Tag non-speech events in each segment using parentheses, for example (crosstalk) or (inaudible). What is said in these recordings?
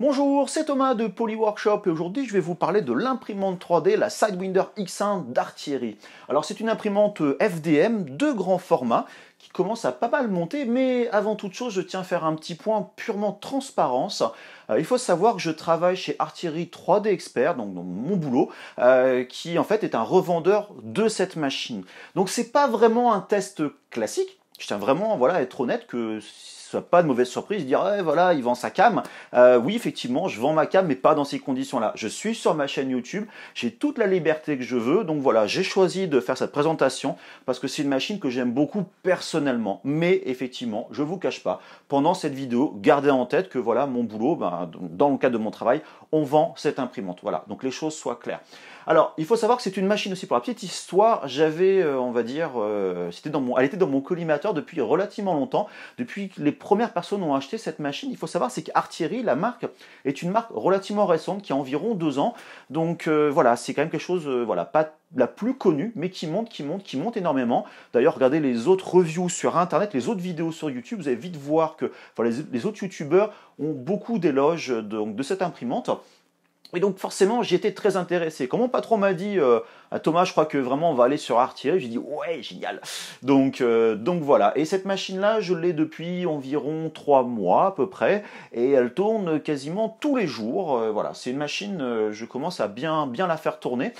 Bonjour, c'est Thomas de Polyworkshop et aujourd'hui je vais vous parler de l'imprimante 3D, la Sidewinder X1 d'Artillery. Alors c'est une imprimante FDM de grand format qui commence à pas mal monter, mais avant toute chose je tiens à faire un petit point purement transparence. Euh, il faut savoir que je travaille chez Artillery 3D Expert, donc dans mon boulot, euh, qui en fait est un revendeur de cette machine. Donc c'est pas vraiment un test classique, je tiens vraiment voilà, à être honnête que ce soit pas de mauvaise surprise de dire eh, voilà il vend sa cam euh, oui effectivement je vends ma cam mais pas dans ces conditions là je suis sur ma chaîne YouTube j'ai toute la liberté que je veux donc voilà j'ai choisi de faire cette présentation parce que c'est une machine que j'aime beaucoup personnellement mais effectivement je vous cache pas pendant cette vidéo gardez en tête que voilà mon boulot ben, dans le cadre de mon travail on vend cette imprimante voilà donc les choses soient claires alors, il faut savoir que c'est une machine aussi. Pour la petite histoire, j'avais, euh, on va dire, euh, c'était dans mon, elle était dans mon collimateur depuis relativement longtemps. Depuis que les premières personnes ont acheté cette machine, il faut savoir c'est qu'Artieri, la marque, est une marque relativement récente qui a environ deux ans. Donc euh, voilà, c'est quand même quelque chose, voilà, pas la plus connue, mais qui monte, qui monte, qui monte énormément. D'ailleurs, regardez les autres reviews sur Internet, les autres vidéos sur YouTube, vous allez vite voir que les, autres YouTubeurs ont beaucoup d'éloges de cette imprimante. Et donc forcément, j'étais très intéressé. Quand mon patron m'a dit, à euh, Thomas, je crois que vraiment on va aller sur Artier », j'ai dit, ouais, génial. Euh, donc, voilà. Et cette machine-là, je l'ai depuis environ 3 mois à peu près, et elle tourne quasiment tous les jours. Euh, voilà, c'est une machine, je commence à bien, bien la faire tourner.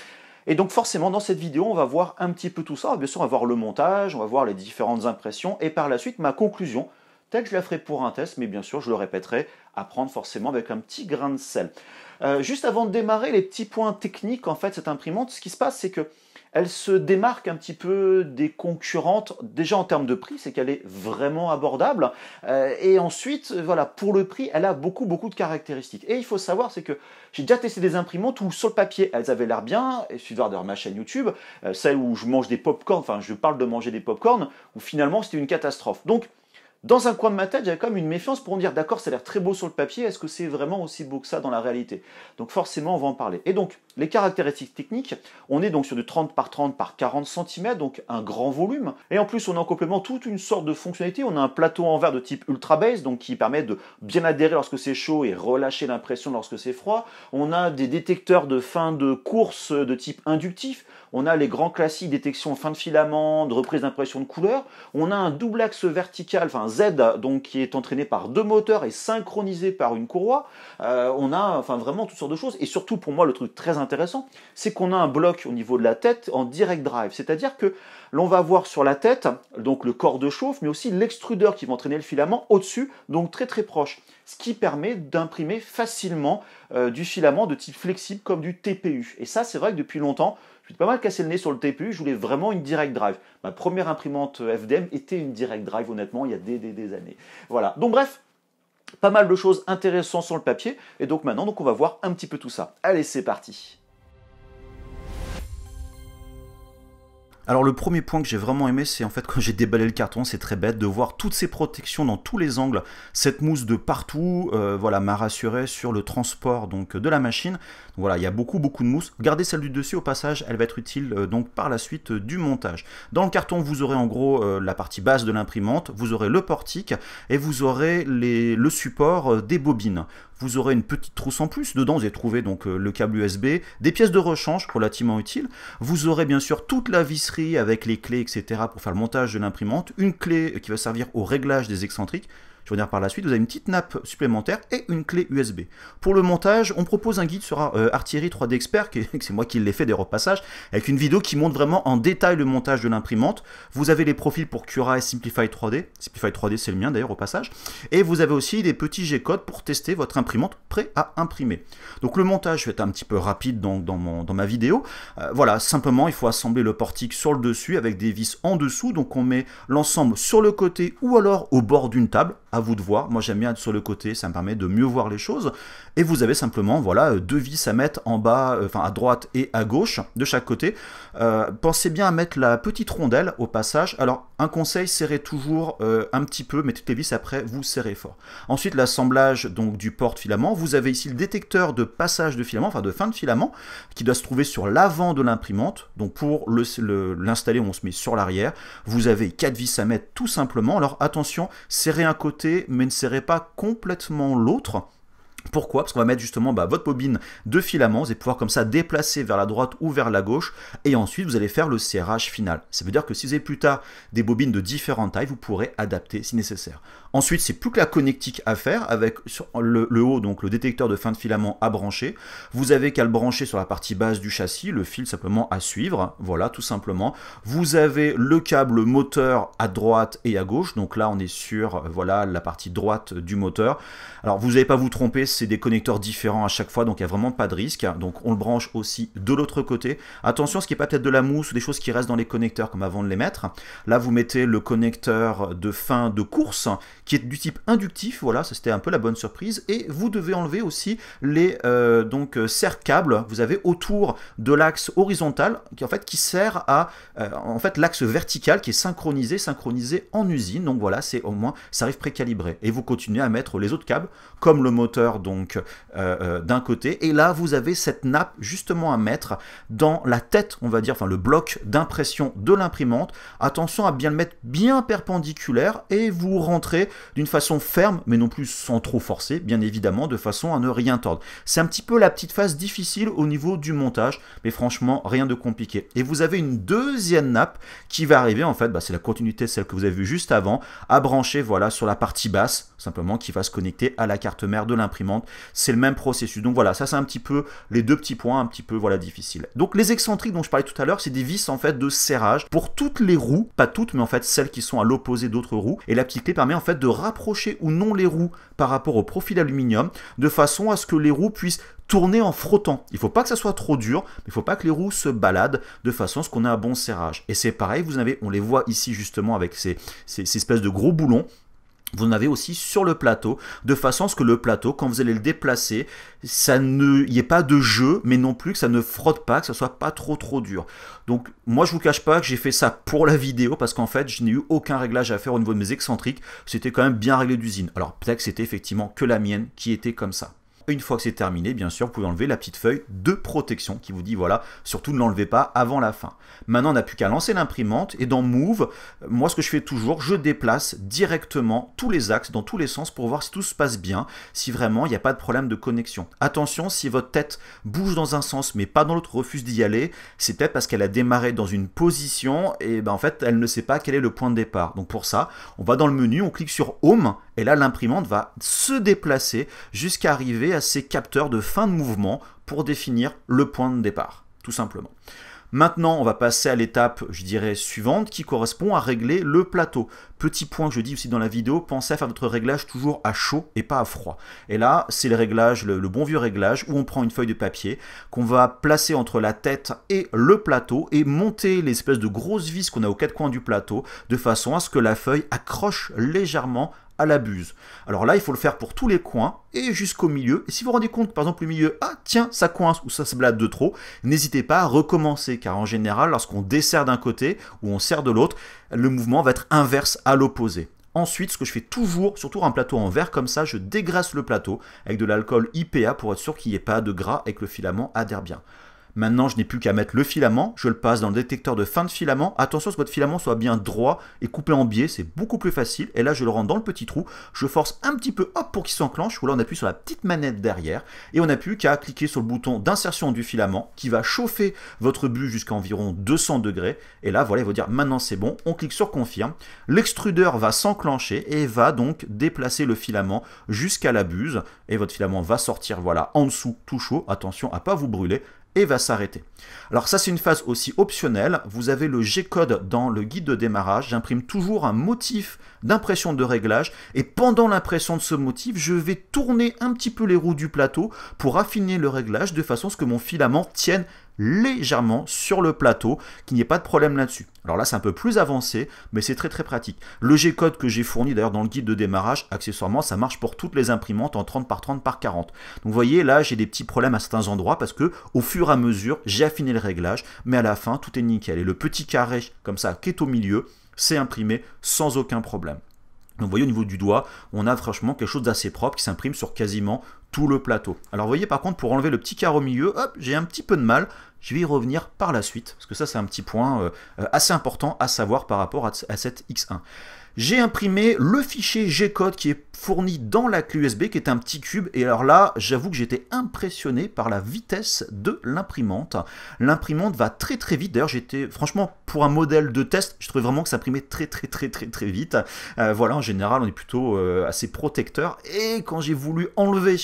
Et donc forcément, dans cette vidéo, on va voir un petit peu tout ça. Bien sûr, on va voir le montage, on va voir les différentes impressions, et par la suite, ma conclusion telle que je la ferai pour un test, mais bien sûr, je le répéterai à prendre forcément avec un petit grain de sel. Euh, juste avant de démarrer les petits points techniques, en fait, cette imprimante, ce qui se passe, c'est que elle se démarque un petit peu des concurrentes, déjà en termes de prix, c'est qu'elle est vraiment abordable. Euh, et ensuite, voilà, pour le prix, elle a beaucoup, beaucoup de caractéristiques. Et il faut savoir, c'est que j'ai déjà testé des imprimantes où sur le papier, elles avaient l'air bien, et voir d'ailleurs ma chaîne YouTube, euh, celle où je mange des pop enfin, je parle de manger des pop où finalement, c'était une catastrophe. Donc, dans un coin de ma tête, j'avais quand même une méfiance pour me dire d'accord, ça a l'air très beau sur le papier, est-ce que c'est vraiment aussi beau que ça dans la réalité Donc forcément, on va en parler. Et donc, les caractéristiques techniques, on est donc sur du 30 par 30 par 40 cm, donc un grand volume. Et en plus, on a en complément toute une sorte de fonctionnalités. On a un plateau en verre de type Ultra Base, donc qui permet de bien adhérer lorsque c'est chaud et relâcher l'impression lorsque c'est froid. On a des détecteurs de fin de course de type inductif. On a les grands classiques détection fin de filament, de reprise d'impression de couleur. On a un double axe vertical, enfin Z, donc qui est entraîné par deux moteurs et synchronisé par une courroie. Euh, on a enfin vraiment toutes sortes de choses. Et surtout, pour moi, le truc très intéressant, c'est qu'on a un bloc au niveau de la tête en direct drive. C'est-à-dire que l'on va voir sur la tête, donc le corps de chauffe, mais aussi l'extrudeur qui va entraîner le filament au-dessus, donc très très proche. Ce qui permet d'imprimer facilement euh, du filament de type flexible comme du TPU. Et ça, c'est vrai que depuis longtemps, je pas mal cassé le nez sur le TPU, je voulais vraiment une direct drive. Ma première imprimante euh, FDM était une direct drive, honnêtement, il y a des, des années. Voilà. Donc bref, pas mal de choses intéressantes sur le papier. Et donc maintenant, donc on va voir un petit peu tout ça. Allez, c'est parti. Alors le premier point que j'ai vraiment aimé, c'est en fait (laughs) quand j'ai déballé le carton, c'est très bête de voir toutes ces protections dans tous les angles, cette mousse de partout, euh, voilà, m'a rassuré sur le transport donc de la machine. voilà, il y a beaucoup beaucoup de mousse. Gardez celle du dessus au passage, elle va être utile euh, donc par la suite euh, du montage. Dans le carton, vous aurez en gros la partie basse de l'imprimante, vous aurez le portique et vous aurez les, le support des bobines vous aurez une petite trousse en plus. Dedans, vous allez trouver donc euh, le câble USB, des pièces de rechange relativement utiles. Vous aurez bien sûr toute la visserie avec les clés, etc. pour faire le montage de l'imprimante, une clé qui va servir au réglage des excentriques je vais dire par la suite, vous avez une petite nappe supplémentaire et une clé USB. Pour le montage, on propose un guide sur euh, Artillery 3D Expert, (laughs) c'est moi qui l'ai fait des repassages, avec une vidéo qui montre vraiment en détail le montage de l'imprimante. Vous avez les profils pour Cura et Simplify 3D, Simplify 3D c'est le mien d'ailleurs au passage, et vous avez aussi des petits G-codes pour tester votre imprimante prêt à imprimer. Donc le montage je vais être un petit peu rapide dans, dans, ma vidéo. Euh, voilà, simplement il faut assembler le portique sur le dessus avec des vis en dessous, donc on met l'ensemble sur le côté ou alors au bord d'une table à vous de voir. Moi, j'aime bien être sur le côté, ça me permet de mieux voir les choses. Et vous avez simplement, voilà, euh, deux vis à mettre en bas, euh, enfin à droite et à gauche, de chaque côté. Euh, pensez bien à mettre la petite rondelle au passage. Alors, un conseil, serrez toujours un petit peu, mais toutes les vis après, vous serrez fort. Ensuite, l'assemblage donc du porte-filament. Vous avez ici le détecteur de passage de filament, enfin de fin de filament, qui doit se trouver sur l'avant de l'imprimante. Donc, pour l'installer, le, l'installer on se met sur l'arrière. Vous avez quatre vis à mettre tout simplement. Alors, attention, serrez un côté mais ne serait pas complètement l'autre pourquoi Parce qu'on va mettre justement bah, votre bobine de filament, vous allez pouvoir comme ça déplacer vers la droite ou vers la gauche, et ensuite vous allez faire le serrage final. Ça veut dire que si vous avez plus tard des bobines de différentes tailles, vous pourrez adapter si nécessaire. Ensuite, c'est plus que la connectique à faire, avec le, haut, donc le détecteur de fin de filament à brancher. Vous avez qu'à le brancher sur la partie basse du châssis, le fil simplement à suivre, voilà, tout simplement. Vous avez le câble moteur à droite et à gauche, donc là on est sur euh, voilà, la partie droite du moteur. Alors vous n'allez pas vous tromper, c'est des connecteurs différents à chaque fois, donc il n'y a vraiment pas de risque. Donc on le branche aussi de l'autre côté. Attention, ce qui est pas peut-être de la mousse ou des choses qui restent dans les connecteurs comme avant de les mettre. Là, vous mettez le connecteur de fin de course qui est du type inductif. Voilà, c'était un peu la bonne surprise. Et vous devez enlever aussi les euh, donc serre euh, câbles. Vous avez autour de l'axe horizontal qui en fait qui sert à euh, en fait l'axe vertical qui est synchronisé, synchronisé en usine. Donc voilà, c'est au moins ça arrive précalibré. Et vous continuez à mettre les autres câbles comme le moteur donc euh, euh, d'un côté, et là vous avez cette nappe justement à mettre dans la tête, on va dire, enfin le bloc d'impression de l'imprimante. Attention à bien le mettre bien perpendiculaire et vous rentrez d'une façon ferme, mais non plus sans trop forcer, bien évidemment, de façon à ne rien tordre. C'est un petit peu la petite phase difficile au niveau du montage, mais franchement, rien de compliqué. Et vous avez une deuxième nappe qui va arriver, en fait, bah, c'est la continuité, celle que vous avez vue juste avant, à brancher voilà, sur la partie basse, simplement qui va se connecter à la carte mère de l'imprimante. C'est le même processus. Donc voilà, ça c'est un petit peu les deux petits points un petit peu voilà difficile Donc les excentriques dont je parlais tout à l'heure, c'est des vis en fait de serrage pour toutes les roues, pas toutes, mais en fait celles qui sont à l'opposé d'autres roues. Et la petite clé permet en fait de rapprocher ou non les roues par rapport au profil aluminium, de façon à ce que les roues puissent tourner en frottant. Il faut pas que ça soit trop dur, mais il faut pas que les roues se baladent de façon à ce qu'on ait un bon serrage. Et c'est pareil, vous avez, on les voit ici justement avec ces espèces de gros boulons vous en avez aussi sur le plateau, de façon à ce que le plateau, quand vous allez le déplacer, ça ne, il n'y ait pas de jeu, mais non plus que ça ne frotte pas, que ça soit pas trop trop dur. Donc moi je vous cache pas que j'ai fait ça pour la vidéo, parce qu'en fait je n'ai eu aucun réglage à faire au niveau de mes excentriques, c'était quand même bien réglé d'usine. Alors peut-être que c'était effectivement que la mienne qui était comme ça. Une fois que c'est terminé, bien sûr, vous pouvez enlever la petite feuille de protection qui vous dit voilà, surtout ne l'enlevez pas avant la fin. Maintenant, on n'a plus qu'à lancer l'imprimante et dans Move, moi ce que je fais toujours, je déplace directement tous les axes dans tous les sens pour voir si tout se passe bien, si vraiment il n'y a pas de problème de connexion. Attention, si votre tête bouge dans un sens mais pas dans l'autre, refuse d'y aller, c'est peut-être parce qu'elle a démarré dans une position et ben en fait elle ne sait pas quel est le point de départ. Donc pour ça, on va dans le menu, on clique sur Home et là l'imprimante va se déplacer jusqu'à arriver ces capteurs de fin de mouvement pour définir le point de départ, tout simplement. Maintenant, on va passer à l'étape, je dirais, suivante qui correspond à régler le plateau. Petit point que je dis aussi dans la vidéo, pensez à faire votre réglage toujours à chaud et pas à froid. Et là, c'est le réglage, le, le, bon vieux réglage où on prend une feuille de papier qu'on va placer entre la tête et le plateau et monter l'espèce de grosse vis qu'on a aux quatre coins du plateau de façon à ce que la feuille accroche légèrement à la buse. Alors là, il faut le faire pour tous les coins et jusqu'au milieu. Et si vous vous rendez compte, par exemple, le milieu, ah tiens, ça coince ou ça se blade de trop, n'hésitez pas à recommencer, car en général, lorsqu'on dessert d'un côté ou on sert de l'autre, le mouvement va être inverse à l'opposé. Ensuite, ce que je fais toujours, surtout un plateau en verre comme ça, je dégraisse le plateau avec de l'alcool IPA pour être sûr qu'il n'y ait pas de gras et que le filament adhère bien. Maintenant, je n'ai plus qu'à mettre le filament, je le passe dans le détecteur de fin de filament. Attention à ce que votre filament soit bien droit et coupé en biais, c'est beaucoup plus facile. Et là, je le rentre dans le petit trou, je force un petit peu, hop, pour qu'il s'enclenche, ou là, on appuie sur la petite manette derrière, et on n'a plus qu'à cliquer sur le bouton d'insertion du filament, qui va chauffer votre but jusqu'à environ 200 degrés. Et là, voilà, il va dire maintenant c'est bon, on clique sur confirme. L'extrudeur va s'enclencher et va donc déplacer le filament jusqu'à la buse, et votre filament va sortir, voilà, en dessous, tout chaud. Attention à pas vous brûler, et va s'arrêter. Alors ça c'est une phase aussi optionnelle, vous avez le G-code dans le guide de démarrage, j'imprime toujours un motif d'impression de réglage et pendant l'impression de ce motif, je vais tourner un petit peu les roues du plateau pour affiner le réglage de façon à ce que mon filament tienne légèrement sur le plateau, qu'il n'y ait pas de problème là-dessus. Alors là, c'est un peu plus avancé, mais c'est très très pratique. Le G-code que j'ai fourni d'ailleurs dans le guide de démarrage, accessoirement, ça marche pour toutes les imprimantes en 30 par 30 par 40. Donc vous voyez, là, j'ai des petits problèmes à certains endroits parce que au fur et à mesure, j'ai affiné le réglage, mais à la fin, tout est nickel. Et le petit carré comme ça qui est au milieu, c'est imprimé sans aucun problème. Donc vous voyez au niveau du doigt, on a franchement quelque chose d'assez propre qui s'imprime sur quasiment tout le plateau. Alors vous voyez par contre pour enlever le petit carreau au milieu, hop, j'ai un petit peu de mal, je vais y revenir par la suite, parce que ça c'est un petit point euh, euh, assez important à savoir par rapport à, cette X1 j'ai imprimé le fichier G-code qui est fourni dans la clé USB, qui est un petit cube. Et alors là, j'avoue que j'étais impressionné par la vitesse de l'imprimante. L'imprimante va très très vite. D'ailleurs, j'étais, franchement, pour un modèle de test, je trouvais vraiment que ça imprimait très très très très très vite. Euh, voilà, en général, on est plutôt euh, assez protecteur. Et quand j'ai voulu enlever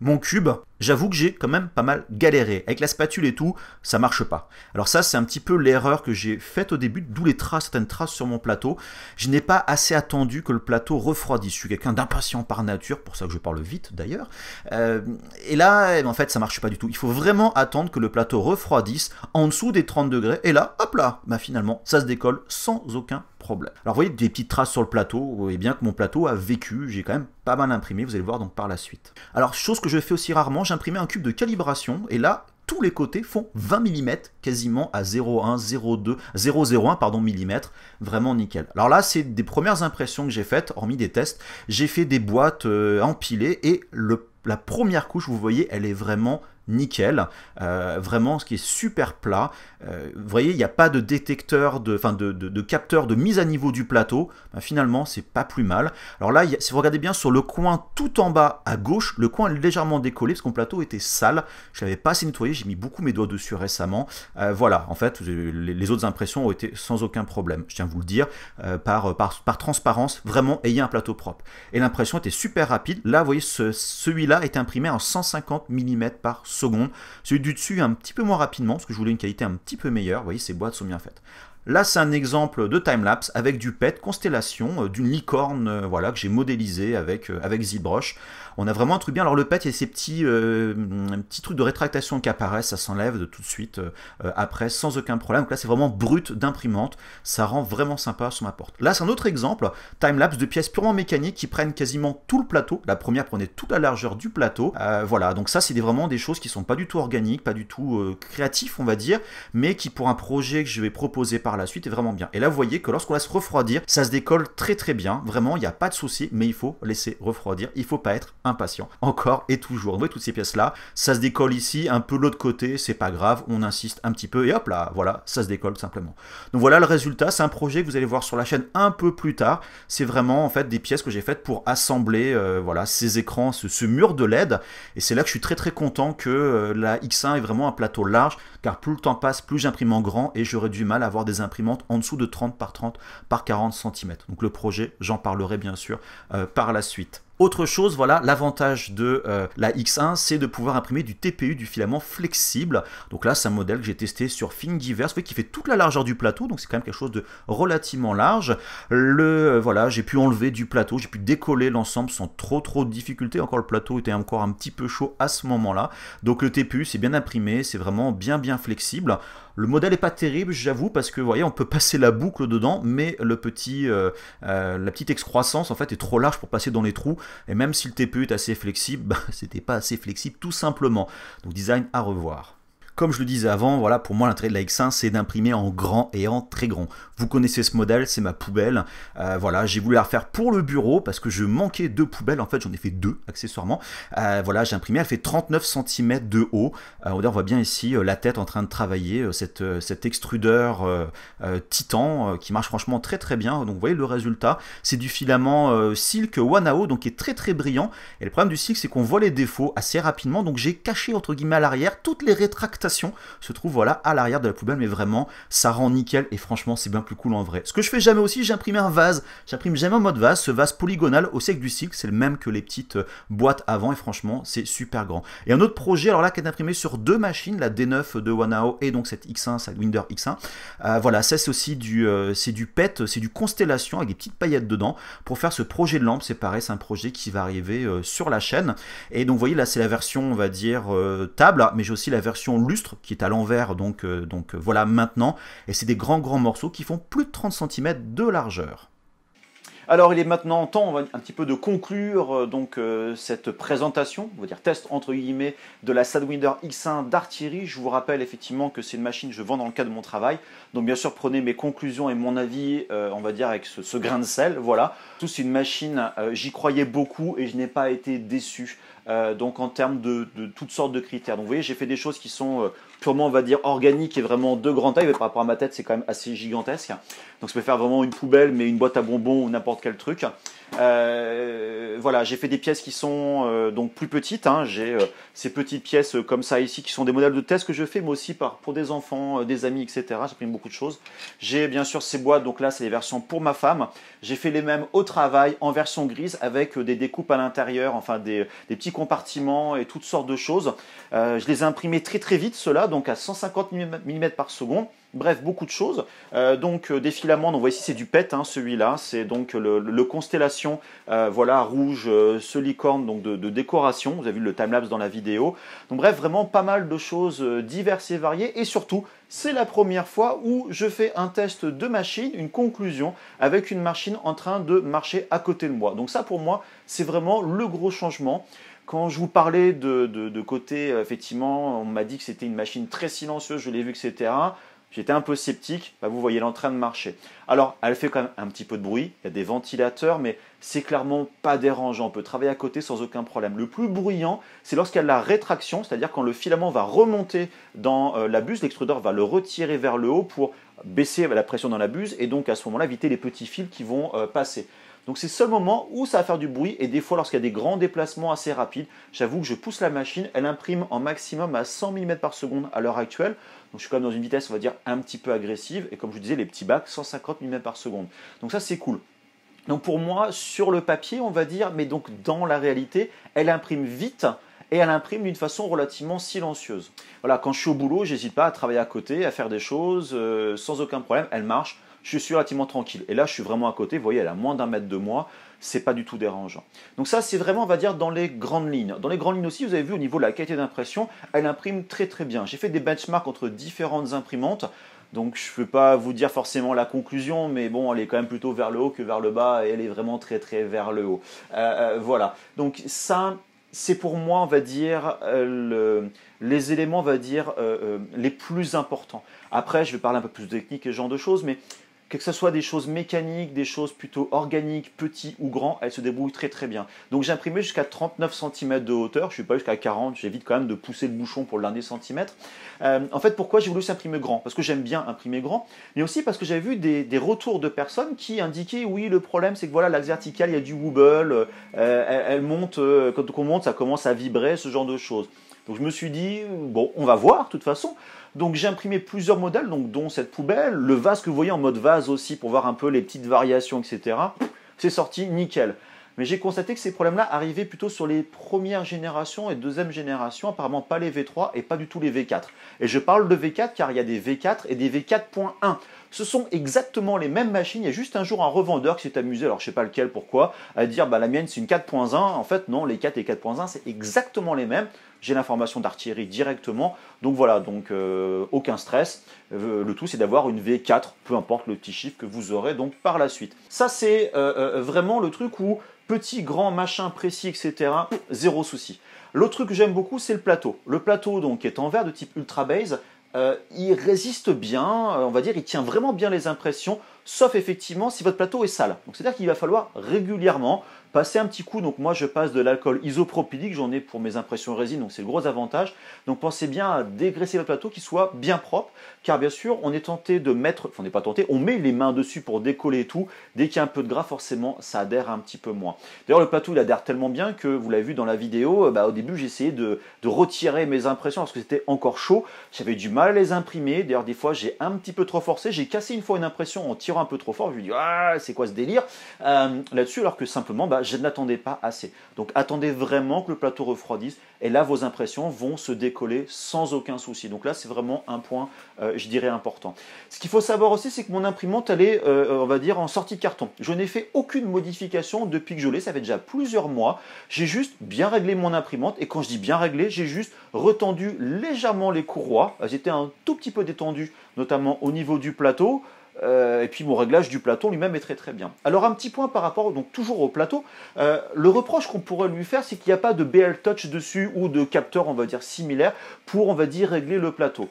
mon cube, J'avoue que j'ai quand même pas mal galéré. Avec la spatule et tout, ça marche pas. Alors ça, c'est un petit peu l'erreur que j'ai faite au début, d'où les traces, certaines traces sur mon plateau. Je n'ai pas assez attendu que le plateau refroidisse. Je suis quelqu'un d'impatient par nature, pour ça que je parle vite d'ailleurs. Euh, et là, eh ben, en fait, ça marche pas du tout. Il faut vraiment attendre que le plateau refroidisse en dessous des 30 degrés. Et là, hop là, bah finalement, ça se décolle sans aucun problème. Alors vous voyez des petites traces sur le plateau, vous voyez bien que mon plateau a vécu, j'ai quand même pas mal imprimé, vous allez le voir donc par la suite. Alors chose que je fais aussi rarement, imprimé un cube de calibration, et là, tous les côtés font 20 mm, quasiment à 0,1, 0,2, 0,01 pardon vraiment nickel. Alors là, c'est des premières impressions que j'ai faites, hormis des tests. J'ai fait des boîtes euh, empilées et le, la première couche, vous voyez, elle est vraiment nickel. Euh, vraiment, ce qui est super plat. Euh, vous voyez, il n'y a pas de détecteur, enfin de, capteur de mise à niveau du plateau. Ben, finalement, c'est pas plus mal. Alors là, si vous regardez bien sur le coin tout en bas à gauche, le coin est légèrement décollé parce que mon plateau était sale. Je ne l'avais pas assez nettoyé, j'ai mis beaucoup mes doigts dessus récemment. Euh, voilà, en fait, les, autres impressions ont été sans aucun problème. Je tiens à vous le dire, par, par, transparence, vraiment, ayez un plateau propre. Et l'impression était super rapide. Là, vous voyez, celui-là est imprimé en 150 mm par seconde secondes. Celui du dessus un petit peu moins rapidement, parce que je voulais une qualité un petit peu meilleure. Vous voyez, ces boîtes sont bien faites. Là, c'est un exemple de timelapse avec du PET, constellation, euh, d'une licorne euh, voilà, que j'ai modélisé avec, euh, avec ZBrush on a vraiment un truc bien. Alors le pet, il y a ces petits, euh, trucs de rétractation qui apparaissent, ça s'enlève de tout de suite euh, après sans aucun problème. Donc là, c'est vraiment brut d'imprimante, ça rend vraiment sympa sur ma porte. Là, c'est un autre exemple, timelapse de pièces purement mécaniques qui prennent quasiment tout le plateau. La première prenait toute la largeur du plateau. Euh, voilà, donc ça, c'est vraiment des choses qui sont pas du tout organiques, pas du tout créatifs, on va dire, mais qui pour un projet que je vais proposer par la suite est vraiment bien. Et là, vous voyez que lorsqu'on laisse refroidir, ça se décolle très très bien. Vraiment, il n'y a pas de souci, mais il faut laisser refroidir. Il faut pas être impatient. Encore et toujours. Vous voyez toutes ces pièces-là, ça se décolle ici, un peu l'autre côté, c'est pas grave, on insiste un petit peu, et hop là, voilà, ça se décolle simplement. Donc voilà le résultat, c'est un projet que vous allez voir sur la chaîne un peu plus tard. C'est vraiment en fait des pièces que j'ai faites pour assembler euh, voilà, ces écrans, ce, mur de LED, et c'est là que je suis très très content que euh, la X1 est vraiment un plateau large, car plus le temps passe, plus j'imprime en grand, et j'aurais du mal à avoir des imprimantes en dessous de 30 par 30 par 40 cm. Donc le projet, j'en parlerai bien sûr euh, par la suite. Autre chose, voilà, l'avantage de euh, la X1, c'est de pouvoir imprimer du TPU, du filament flexible. Donc là, c'est un modèle que j'ai testé sur Thingiverse, qui fait toute la largeur du plateau, donc c'est quand même quelque chose de relativement large. Le, euh, voilà, j'ai pu enlever du plateau, j'ai pu décoller l'ensemble sans trop trop de difficultés. Encore le plateau était encore un petit peu chaud à ce moment-là. Donc le TPU, c'est bien imprimé, c'est vraiment bien bien flexible. Le modèle n'est pas terrible, j'avoue, parce que vous voyez, on peut passer la boucle dedans, mais le petit, euh, euh, la petite excroissance en fait est trop large pour passer dans les trous. Et même si le TPU e est assez flexible, (laughs) bah, c'était pas assez flexible tout simplement. Donc design à revoir. Comme je le disais avant, voilà, pour moi l'intérêt de la X1 c'est d'imprimer en grand et en très grand. Vous connaissez ce modèle, c'est ma poubelle. Euh, voilà, j'ai voulu la refaire pour le bureau parce que je manquais de poubelles. En fait, j'en ai fait deux accessoirement. Euh, voilà, j'ai imprimé, elle fait 39 cm de haut. Euh, on voit bien ici la tête en train de travailler, cette, cet extrudeur titan qui marche franchement très très bien. Donc vous voyez le résultat, c'est du filament silk Wanao, donc qui est très très brillant. Et le problème du silk, c'est qu'on voit les défauts assez rapidement. Donc j'ai caché entre guillemets à l'arrière toutes les rétracteurs se trouve voilà à l'arrière de la poubelle, mais vraiment ça rend nickel et franchement c'est bien plus cool en vrai. Ce que je fais jamais aussi, j'imprime un vase, j'imprime jamais en mode vase, ce vase polygonal au sec du cycle, c'est le même que les petites euh, boîtes avant et franchement c'est super grand. Et un autre projet, alors là qui est imprimé sur deux machines, la D9 de Wanao et donc cette X1, cette Winder X1, euh, voilà ça c'est aussi du, euh, c'est du PET, c'est du Constellation avec des petites paillettes dedans pour faire ce projet de lampe, c'est pareil, c'est un projet qui va arriver sur la chaîne. Et donc vous voyez là c'est la version on va dire table, mais j'ai aussi la version luxe qui est à l'envers, donc, euh, donc euh, voilà maintenant. Et c'est des grands, grands morceaux qui font plus de 30 cm de largeur. Alors il est maintenant temps, un petit peu de conclure euh, donc cette présentation, on va dire test entre guillemets de la Sadwinder X1 d'artillerie. Je vous rappelle effectivement que c'est une machine je vends dans le cadre de mon travail. Donc bien sûr prenez mes conclusions et mon avis, on va dire avec ce, grain de sel. Voilà, tout c'est une machine, j'y croyais beaucoup et je n'ai pas été déçu. Euh, donc en termes de, de, toutes sortes de critères. Donc vous voyez, j'ai fait des choses qui sont euh, purement, on va dire, organique et vraiment de grande taille. Mais par rapport à ma tête, c'est quand même assez gigantesque. Donc, je peux faire vraiment une poubelle, mais une boîte à bonbons ou n'importe quel truc. Euh, voilà, j'ai fait des pièces qui sont euh, donc plus petites. Hein. J'ai euh, ces petites pièces comme ça ici qui sont des modèles de test que je fais, mais aussi pour des enfants, des amis, etc. J'imprime beaucoup de choses. J'ai bien sûr ces boîtes, donc là c'est les versions pour ma femme. J'ai fait les mêmes au travail en version grise avec des découpes à l'intérieur, enfin des, des, petits compartiments et toutes sortes de choses. je les ai imprimés très très vite ceux-là, donc à 150 mm par seconde. Bref, beaucoup de choses. Euh, donc euh, des filaments, on voit ici c'est du PET, hein, celui-là, c'est donc le, constellation, euh, voilà rouge, ce licorne donc de, de, décoration. Vous avez vu le timelapse dans la vidéo. Donc bref, vraiment pas mal de choses diverses et variées. Et surtout, c'est la première fois où je fais un test de machine, une conclusion avec une machine en train de marcher à côté de moi. Donc ça pour moi, c'est vraiment le gros changement. Quand je vous parlais de, côté, euh, effectivement, on m'a dit que c'était une machine très silencieuse, je l'ai vu, etc. J'étais un peu sceptique, bah, vous voyez, elle train de marcher. Alors, elle fait quand même un petit peu de bruit, il y a des ventilateurs, mais c'est clairement pas dérangeant, on peut travailler à côté sans aucun problème. Le plus bruyant, c'est lorsqu'il y a la rétraction, c'est-à-dire quand le filament va remonter dans euh, la buse, l'extrudeur va le retirer vers le haut pour baisser la pression dans la buse et donc à ce moment-là éviter les petits fils qui vont euh, passer. Donc c'est ce seul moment où ça va faire du bruit et des fois lorsqu'il y a des grands déplacements assez rapides, j'avoue que je pousse la machine, elle imprime en maximum à 100 mm par seconde à l'heure actuelle. Donc je suis quand même dans une vitesse on va dire un petit peu agressive et comme je vous disais les petits bacs 150 mm par seconde. Donc ça c'est cool. Donc pour moi sur le papier on va dire mais donc dans la réalité elle imprime vite et elle imprime d'une façon relativement silencieuse. Voilà, quand je suis au boulot, n'hésite pas à travailler à côté, à faire des choses euh, sans aucun problème, elle marche je suis relativement tranquille. Et là, je suis vraiment à côté, vous voyez, elle a moins d'un mètre de moi, c'est pas du tout dérangeant. Donc ça, c'est vraiment, on va dire, dans les grandes lignes. Dans les grandes lignes aussi, vous avez vu, au niveau de la qualité d'impression, elle imprime très très bien. J'ai fait des benchmarks entre différentes imprimantes. Donc je ne peux pas vous dire forcément la conclusion, mais bon, elle est quand même plutôt vers le haut que vers le bas, et elle est vraiment très très vers le haut. Euh, euh, voilà. Donc ça, c'est pour moi, on va dire, euh, les éléments, on va dire, les plus importants. Après, je vais parler un peu plus de technique et ce genre de choses, mais que ce soit des choses mécaniques, des choses plutôt organiques, petits ou grands, elle se débrouille très très bien. Donc j'ai imprimé jusqu'à 39 cm de hauteur, je suis pas jusqu'à 40, j'évite quand même de pousser le bouchon pour l'un des centimètres. Euh, en fait, pourquoi j'ai voulu s'imprimer grand Parce que j'aime bien imprimer grand, mais aussi parce que j'avais vu des, retours de personnes qui indiquaient oui, le problème c'est que voilà, l'axe vertical, il y a du wobble, euh, elle, monte, euh, quand on monte, ça commence à vibrer, ce genre de choses. Donc je me suis dit, bon, on va voir de toute façon. Donc j'ai imprimé plusieurs modèles, donc, dont cette poubelle, le vase que vous voyez en mode vase aussi, pour voir un peu les petites variations, etc. C'est sorti nickel. Mais j'ai constaté que ces problèmes-là arrivaient plutôt sur les premières générations et deuxième génération, apparemment pas les V3 et pas du tout les V4. Et je parle de V4 car il y a des V4 et des V4.1. Ce sont exactement les mêmes machines. Il y a juste un jour un revendeur qui s'est amusé, alors je sais pas lequel, pourquoi, à dire bah, la mienne c'est une 4.1. En fait, non, les 4 et 4.1 c'est exactement les mêmes j'ai l'information d'artillerie directement. Donc voilà, donc euh, aucun stress. Euh, le tout c'est d'avoir une V4, peu importe le petit chiffre que vous aurez donc par la suite. Ça c'est euh, vraiment le truc où petit, grand, machin, précis, etc. Zéro souci. L'autre truc que j'aime beaucoup c'est le plateau. Le plateau donc est en verre de type Ultra Base. il résiste bien, on va dire, il tient vraiment bien les impressions sauf effectivement si votre plateau est sale. Donc c'est-à-dire qu'il va falloir régulièrement passer un petit coup. Donc moi je passe de l'alcool isopropylique, j'en ai pour mes impressions résine, donc c'est le gros avantage. Donc pensez bien à dégraisser votre plateau qui soit bien propre, car bien sûr on est tenté de mettre, enfin on n'est pas tenté, on met les mains dessus pour décoller et tout. Dès qu'il y a un peu de gras, forcément ça adhère un petit peu moins. D'ailleurs le plateau il adhère tellement bien que vous l'avez vu dans la vidéo, euh, bah, au début j'ai essayé de, de retirer mes impressions parce que c'était encore chaud. J'avais du mal à les imprimer. D'ailleurs des fois j'ai un petit peu trop forcé, j'ai cassé une fois une impression en tirant un peu trop fort, je lui dis ah, c'est quoi ce délire euh, là-dessus, alors que simplement bah, je n'attendais pas assez. Donc attendez vraiment que le plateau refroidisse et là vos impressions vont se décoller sans aucun souci. Donc là c'est vraiment un point, euh, je dirais important. Ce qu'il faut savoir aussi c'est que mon imprimante elle est, euh, on va dire en sortie de carton. Je n'ai fait aucune modification depuis que je l'ai, ça fait déjà plusieurs mois. J'ai juste bien réglé mon imprimante et quand je dis bien réglé, j'ai juste retendu légèrement les courroies. J'étais un tout petit peu détendu, notamment au niveau du plateau. Euh, et puis mon réglage du plateau lui-même est très très bien. Alors un petit point par rapport donc toujours au plateau, euh, le reproche qu'on pourrait lui faire, c'est qu'il n'y a pas de BL Touch dessus ou de capteur on va dire similaire pour on va dire régler le plateau.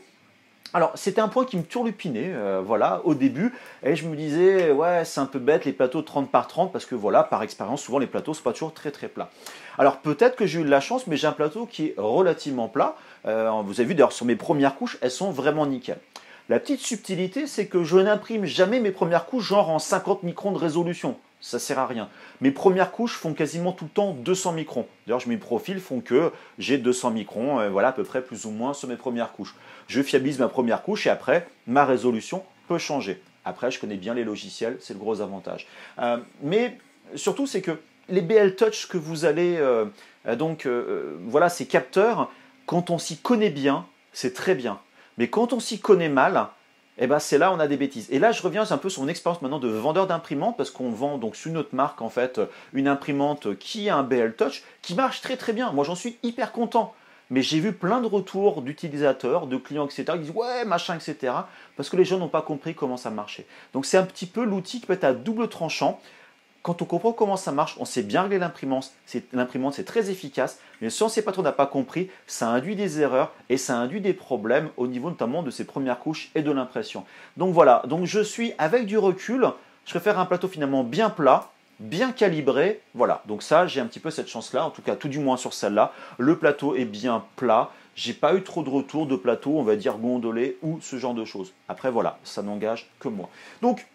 Alors c'était un point qui me tourlupinait, euh, voilà, au début, et je me disais ouais c'est un peu bête les plateaux 30 par 30 parce que voilà par expérience souvent les plateaux sont pas toujours très très plats. Alors peut-être que j'ai eu de la chance, mais j'ai un plateau qui est relativement plat. vous avez vu d'ailleurs sur mes premières couches, elles sont vraiment nickel. La petite subtilité, c'est que je n'imprime jamais mes premières couches genre en 50 microns de résolution. Ça sert à rien. Mes premières couches font quasiment tout le temps 200 microns. D'ailleurs, mes profils font que j'ai 200 microns, euh, voilà, à peu près plus ou moins sur mes premières couches. Je fiabilise ma première couche et après, ma résolution peut changer. Après, je connais bien les logiciels, c'est le gros avantage. Euh, mais surtout, c'est que les BL Touch que vous allez, euh, donc, voilà, ces capteurs, quand on s'y connaît bien, c'est très bien. Mais quand on s'y connaît mal, eh ben c'est là on a des bêtises. Et là, je reviens un peu sur mon expérience maintenant de vendeur d'imprimantes, parce qu'on vend donc sur notre marque, en fait, une imprimante qui a un BL Touch, qui marche très très bien. Moi, j'en suis hyper content. Mais j'ai vu plein de retours d'utilisateurs, de clients, etc., Ils disent ouais, machin, etc., parce que les gens n'ont pas compris comment ça marchait. Donc c'est un petit peu l'outil qui peut être à double tranchant. Quand on comprend comment ça marche, on sait bien régler l'imprimante, l'imprimante c'est très efficace, mais si on ne sait pas trop, on n'a pas compris, ça induit des erreurs et ça induit des problèmes au niveau notamment de ses premières couches et de l'impression. Donc voilà, donc je suis avec du recul, je préfère un plateau finalement bien plat, bien calibré, voilà. Donc ça, j'ai un petit peu cette chance-là, en tout cas tout du moins sur celle-là. Le plateau est bien plat, j'ai pas eu trop de retours de plateau, on va dire gondolé ou ce genre de choses. Après voilà, ça n'engage que moi. Donc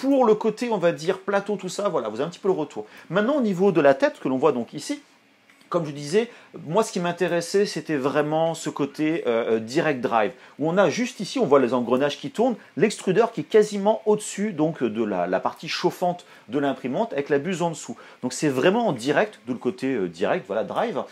pour le côté, on va dire, plateau, tout ça, voilà, vous avez un petit peu le retour. Maintenant, au niveau de la tête, que l'on voit donc ici, comme je disais, moi ce qui m'intéressait c'était vraiment ce côté euh, euh, direct drive où on a juste ici, on voit les engrenages qui tournent, l'extrudeur qui est quasiment au-dessus donc de la, partie chauffante de l'imprimante avec la buse en dessous. Donc c'est vraiment en direct, de le côté euh, direct, voilà drive.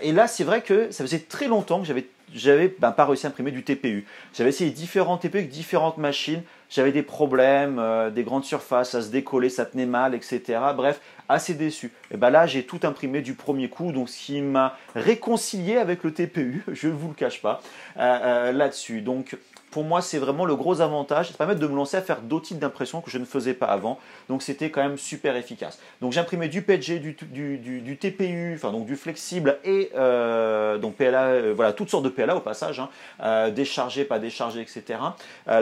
et là c'est vrai que ça faisait très longtemps que j'avais j'avais ben, pas réussi à imprimer du TPU. J'avais essayé différents TPU avec différentes machines, j'avais des problèmes, euh, des grandes surfaces, à se décoller ça tenait mal, etc. Bref, assez déçu. Et ben là, j'ai tout imprimé du premier coup, donc ce qui m'a réconcilié avec le TPU, (laughs) je ne vous le cache pas, euh, euh, là-dessus. Donc pour moi, c'est vraiment le gros avantage. Ça permet de me lancer à faire d'autres types d'impression que je ne faisais pas avant. Donc, c'était quand même super efficace. Donc, j'imprimais du du, du, du, TPU, enfin, donc du flexible et euh, donc PLA, euh, voilà, toutes sortes de PLA au passage, hein. euh, déchargé, pas déchargé, etc.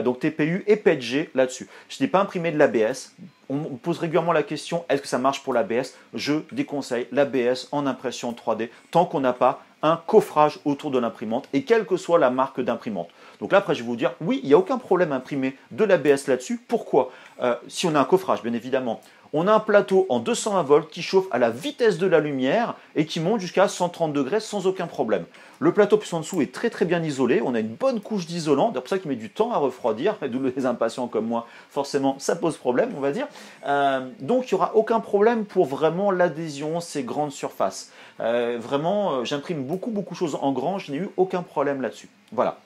donc, TPU et PG là-dessus. Je n'ai pas imprimé de l'ABS. On me pose régulièrement la question est-ce que ça marche pour l'ABS Je déconseille l'ABS en impression 3D tant qu'on n'a pas un coffrage autour de l'imprimante et quelle que soit la marque d'imprimante. Donc là, après, je vais vous dire, oui, il n'y a aucun problème à imprimer de l'ABS là-dessus. Pourquoi euh, Si on a un coffrage, bien évidemment. On a un plateau en 201 volts qui chauffe à la vitesse de la lumière et qui monte jusqu'à 130 degrés sans aucun problème. Le plateau plus en dessous est très très bien isolé, on a une bonne couche d'isolant, c'est pour ça qu'il met du temps à refroidir, (laughs) d'où les impatients comme moi, forcément ça pose problème on va dire. Euh, donc il n'y aura aucun problème pour vraiment l'adhésion, ces grandes surfaces. Euh, vraiment, j'imprime beaucoup beaucoup de choses en grand, je n'ai eu aucun problème là-dessus. Voilà.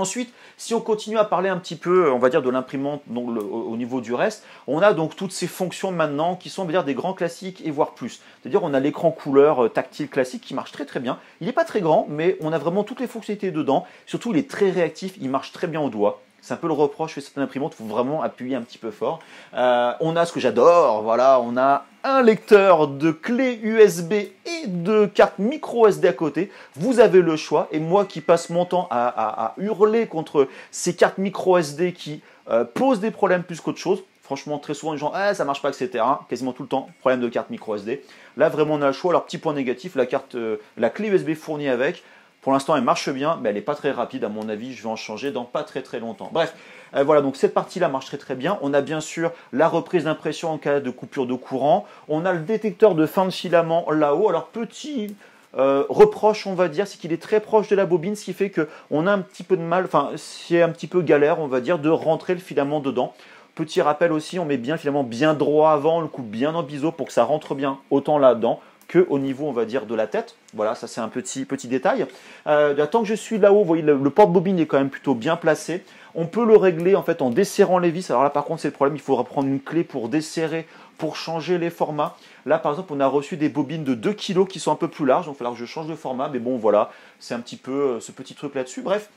Ensuite, si on continue à parler un petit peu, euh, on va dire, de l'imprimante au niveau du reste, on a donc toutes ces fonctions maintenant qui sont, on dire, des grands classiques et voire plus. C'est-à-dire, on a l'écran couleur euh, tactile classique qui marche très très bien. Il n'est pas très grand, mais on a vraiment toutes les fonctionnalités dedans. Surtout, il est très réactif, il marche très bien au doigt. C'est un peu le reproche que certaines imprimantes, il faut vraiment appuyer un petit peu fort. Euh, on a ce que j'adore, voilà, on a un lecteur de clé USB et de carte micro SD à côté. Vous avez le choix, et moi qui passe mon temps à, hurler contre ces cartes micro SD qui euh, posent des problèmes plus qu'autre chose, Franchement, très souvent, les gens, ah, ça marche pas, etc. Quasiment tout le temps, problème de carte micro SD. Là, vraiment, on a le choix. Alors, petit point négatif, la carte, euh, la clé USB fournie avec, pour l'instant, elle marche bien, mais elle n'est pas très rapide. À mon avis, je vais en changer dans pas très très longtemps. Bref, euh, voilà, donc cette partie-là marche très très bien. On a bien sûr la reprise d'impression en cas de coupure de courant. On a le détecteur de fin de filament là-haut. Alors, petit... Euh, reproche, on va dire, c'est qu'il est très proche de la bobine, ce qui fait qu'on a un petit peu de mal, enfin, c'est un petit peu galère, on va dire, de rentrer le filament dedans. Petit rappel aussi, on met bien le filament bien droit avant, on le coupe bien en biseau pour que ça rentre bien, autant là-dedans que au niveau, on va dire, de la tête. Voilà, ça c'est un petit, petit détail. Euh, tant que je suis là-haut, voyez, le, porte-bobine est quand même plutôt bien placé. On peut le régler en fait en desserrant les vis. Alors là, par contre, c'est le problème, il faudra prendre une clé pour desserrer, pour changer les formats. Là, par exemple, on a reçu des bobines de 2 kg qui sont un peu plus larges, donc il va falloir que je change de format. Mais bon, voilà, c'est un petit peu euh, ce petit truc là-dessus. Bref,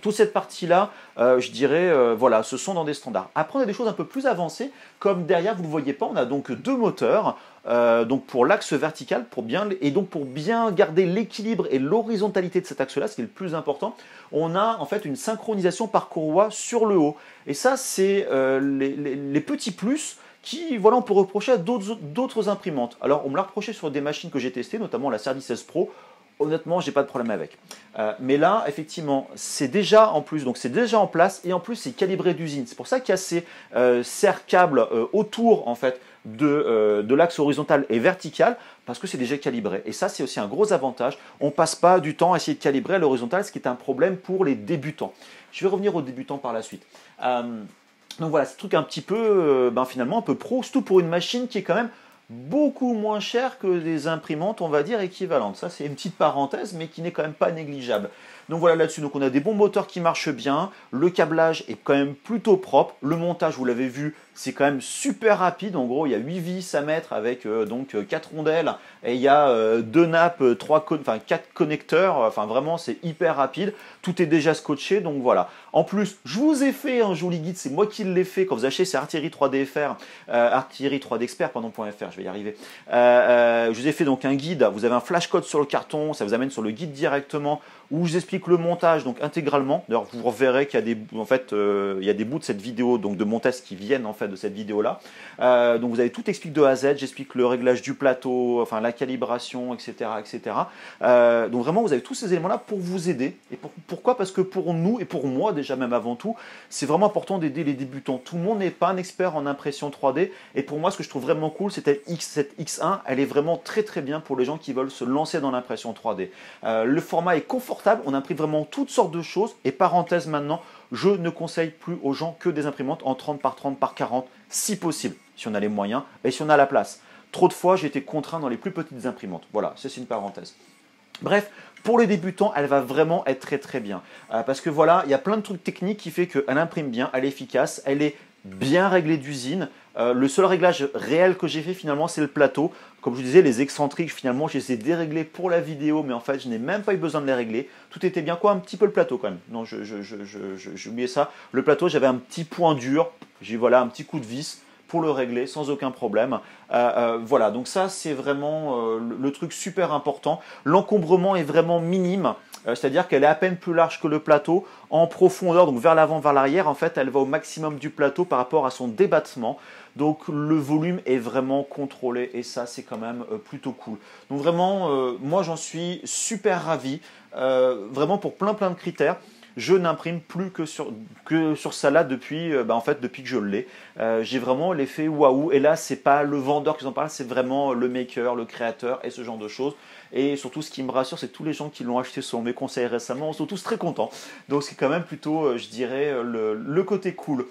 toute cette partie-là, euh, je dirais, euh, voilà, ce sont dans des standards. Après, on a des choses un peu plus avancées, comme derrière, vous ne le voyez pas, on a donc deux moteurs, euh, donc pour l'axe vertical, pour bien, et donc pour bien garder l'équilibre et l'horizontalité de cet axe-là, ce qui est le plus important, on a en fait une synchronisation par courroie sur le haut. Et ça, c'est les, petits plus qui, voilà, on peut reprocher à d'autres imprimantes. Alors, on me l'a reproché sur des machines que j'ai testées, notamment la Service 16 Pro honnêtement, j'ai pas de problème avec. Euh, mais là, effectivement, c'est déjà en plus, donc c'est déjà en place et en plus c'est calibré d'usine. C'est pour ça qu'il y a ces euh, serres câbles euh, autour en fait euh, de, l'axe horizontal et vertical parce que c'est déjà calibré. Et ça, c'est aussi un gros avantage. On passe pas du temps à essayer de calibrer à l'horizontal, ce qui est un problème pour les débutants. Je vais revenir aux débutants par la suite. donc voilà, ce truc un petit peu, ben, finalement, un peu pro, surtout pour une machine qui est quand même beaucoup moins cher que des imprimantes, on va dire, équivalentes. Ça, c'est une petite parenthèse, mais qui n'est quand même pas négligeable. Donc voilà là-dessus, donc on a des bons moteurs qui marchent bien, le câblage est quand même plutôt propre, le montage, vous l'avez vu, c'est quand même super rapide. En gros, il y a 8 vis à mettre avec euh, donc 4 euh, rondelles et il y a 2 euh, nappes, 3 enfin 4 connecteurs. Enfin, vraiment, c'est hyper rapide. Tout est déjà scotché, donc voilà. En plus, je vous ai fait un joli guide. C'est moi qui l'ai fait quand vous achetez c'est Artillery 3DFR, euh, 3Dexpert, .fr je vais y arriver. je vous ai fait donc un guide. Vous avez un flash code sur le carton, ça vous amène sur le guide directement où je explique le montage donc intégralement. D'ailleurs, vous verrez qu'il y a des en fait il y a des bouts de cette vidéo donc de montage qui viennent en fait de cette vidéo-là. Euh, donc vous avez tout expliqué de A à Z, j'explique le réglage du plateau, enfin la calibration, etc. etc. Euh, donc vraiment, vous avez tous ces éléments-là pour vous aider. Et pourquoi Parce que pour nous, et pour moi déjà même avant tout, c'est vraiment important d'aider les débutants. Tout le monde n'est pas un expert en impression 3D. Et pour moi, ce que je trouve vraiment cool, c'est X, cette X1, elle est vraiment très très bien pour les gens qui veulent se lancer dans l'impression 3D. Euh, le format est confortable, on imprime vraiment toutes sortes de choses. Et parenthèse maintenant, je ne conseille plus aux gens que des imprimantes en 30 par 30 par 40, si possible, si on a les moyens et si on a la place. Trop de fois, j'ai été contraint dans les plus petites imprimantes. Voilà, c'est une parenthèse. Bref, pour les débutants, elle va vraiment être très très bien. Euh, parce que voilà, il y a plein de trucs techniques qui fait qu'elle imprime bien, elle est efficace, elle est bien réglée d'usine. Euh, le seul réglage réel que j'ai fait finalement, c'est le plateau. Comme je vous disais, les excentriques, finalement, je les ai pour la vidéo, mais en fait, je n'ai même pas eu besoin de les régler. Tout était bien, quoi, un petit peu le plateau quand même. Non, j'ai oublié ça. Le plateau, j'avais un petit point dur, j'ai voilà, un petit coup de vis pour le régler sans aucun problème. Euh, euh, voilà, donc ça, c'est vraiment euh, le, truc super important. L'encombrement est vraiment minime. C'est-à-dire qu'elle est à peine plus large que le plateau en profondeur, donc vers l'avant, vers l'arrière. En fait, elle va au maximum du plateau par rapport à son débattement. Donc le volume est vraiment contrôlé et ça c'est quand même euh, plutôt cool. Donc vraiment, euh, moi j'en suis super ravi, euh, vraiment pour plein plein de critères. Je n'imprime plus que sur, ça là depuis, bah, en fait, depuis que je l'ai. j'ai vraiment l'effet waouh. Et là, c'est pas le vendeur qui en parle, c'est vraiment le maker, le créateur et ce genre de choses. Et surtout, ce qui me rassure, c'est que tous les gens qui l'ont acheté selon mes conseils récemment sont tous très contents. Donc, c'est quand même plutôt, je dirais, le côté cool.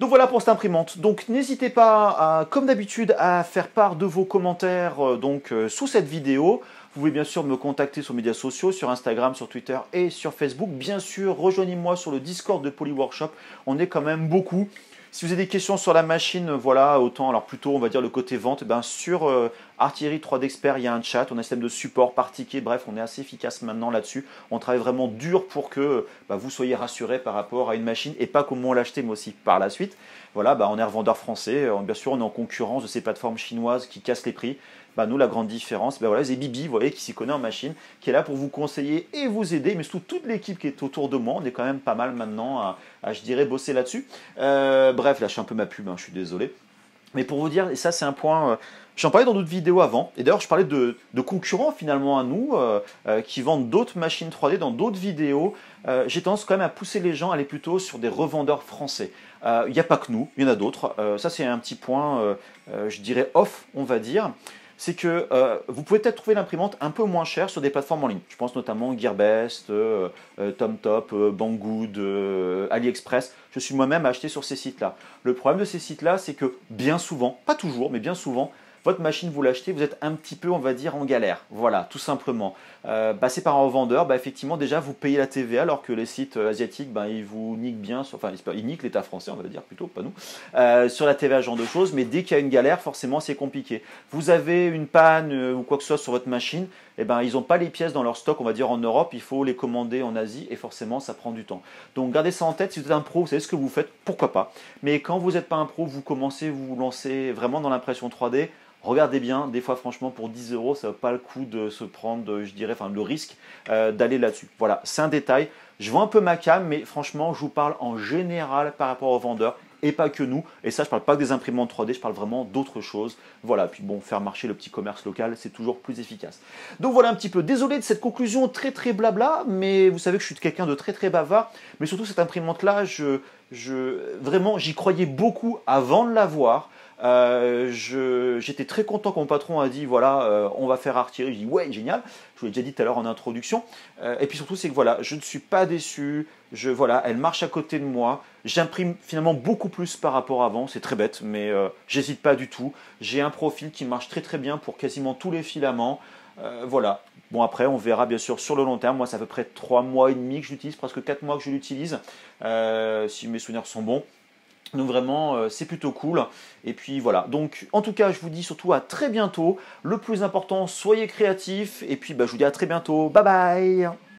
Donc voilà pour cette imprimante. Donc n'hésitez pas, comme d'habitude, à faire part de vos commentaires euh, donc, euh, sous cette vidéo. Vous pouvez bien sûr me contacter sur les médias sociaux, sur Instagram, sur Twitter et sur Facebook. Bien sûr, rejoignez-moi sur le Discord de Polyworkshop. On est quand même beaucoup. Si vous avez des questions sur la machine, voilà, autant, alors plutôt on va dire le côté vente, eh ben, sur euh, artillerie Artillery 3D Expert, il y a un chat, on a un système de support par bref, on est assez efficace maintenant là-dessus. On travaille vraiment dur pour que bah, vous soyez rassuré par rapport à une machine et pas comment l'acheter, moi aussi par la suite. Voilà, bah, on est revendeur français, euh, bien sûr on est en concurrence de ces plateformes chinoises qui cassent les prix. Bah, nous, la grande différence, bah, voilà, c'est Bibi, vous voyez, qui s'y connaît en machine, qui est là pour vous conseiller et vous aider, mais surtout toute l'équipe qui est autour de moi, on est quand même pas mal maintenant à, je dirais, bosser là-dessus. Euh, bref, là, je suis un peu ma pub, hein, je suis désolé. Mais pour vous dire, et ça c'est un point, euh, j'en parlais dans d'autres vidéos avant, et d'ailleurs je parlais de, concurrents finalement à nous, euh, qui vendent d'autres machines 3D dans d'autres vidéos, j'ai tendance quand même à pousser les gens à aller plutôt sur des revendeurs français. Il n'y a pas que nous, il y en a d'autres, ça c'est un petit point, je dirais off on va dire c'est que euh, vous pouvez peut-être trouver l'imprimante un peu moins chère sur des plateformes en ligne. Je pense notamment Gearbest, euh, euh, TomTop, Banggood, AliExpress. Je suis moi-même acheté sur ces sites-là. Le problème de ces sites-là, c'est que bien souvent, pas toujours, mais bien souvent, votre machine, vous l'achetez, vous êtes un petit peu, on va dire, en galère. Voilà, tout simplement. Euh, bah, c'est par un revendeur, bah, effectivement, déjà, vous payez la TVA, alors que les sites euh, asiatiques, bah, ils vous niquent bien, enfin, ils niquent l'État français, on va dire plutôt, pas nous, euh, sur la TVA, genre de choses, mais dès qu'il y a une galère, forcément, c'est compliqué. Vous avez une panne ou quoi que ce soit sur votre machine, eh ben, ils n'ont pas les pièces dans leur stock, on va dire en Europe, il faut les commander en Asie et forcément ça prend du temps. Donc gardez ça en tête, si vous êtes un pro, vous savez ce que vous faites, pourquoi pas. Mais quand vous n'êtes pas un pro, vous commencez, vous vous lancez vraiment dans l'impression 3D, regardez bien, des fois franchement pour 10 euros, ça ne vaut pas le coup de se prendre, je dirais, enfin le risque euh, d'aller là-dessus. Voilà, c'est un détail. Je vois un peu ma cam, mais franchement, je vous parle en général par rapport aux vendeurs et pas que nous. Et ça, je parle pas que des imprimantes 3D, je parle vraiment d'autres choses. Voilà, puis bon, faire marcher le petit commerce local, c'est toujours plus efficace. Donc voilà un petit peu. Désolé de cette conclusion très très blabla, mais vous savez que je suis quelqu'un de très très bavard. Mais surtout, cette imprimante-là, je, vraiment, j'y croyais beaucoup avant de l'avoir. Euh, j'étais très content quand mon patron a dit voilà, euh, on va faire artillerie. J'ai dit ouais, génial. Je vous l'ai déjà dit tout à l'heure en introduction. Euh, et puis surtout, c'est que voilà, je ne suis pas déçu. Je, voilà, elle marche à côté de moi. J'imprime finalement beaucoup plus par rapport à avant. C'est très bête, mais j'hésite pas du tout. J'ai un profil qui marche très très bien pour quasiment tous les filaments. voilà. Bon, après, on verra bien sûr sur le long terme. Moi, c'est à peu près 3 mois et demi que j'utilise, presque 4 mois que je l'utilise, si mes souvenirs sont bons. Donc vraiment, euh, c'est plutôt cool. Et puis voilà. Donc en tout cas, je vous dis surtout à très bientôt. Le plus important, soyez créatifs. Et puis bah, je vous dis à très bientôt. Bye bye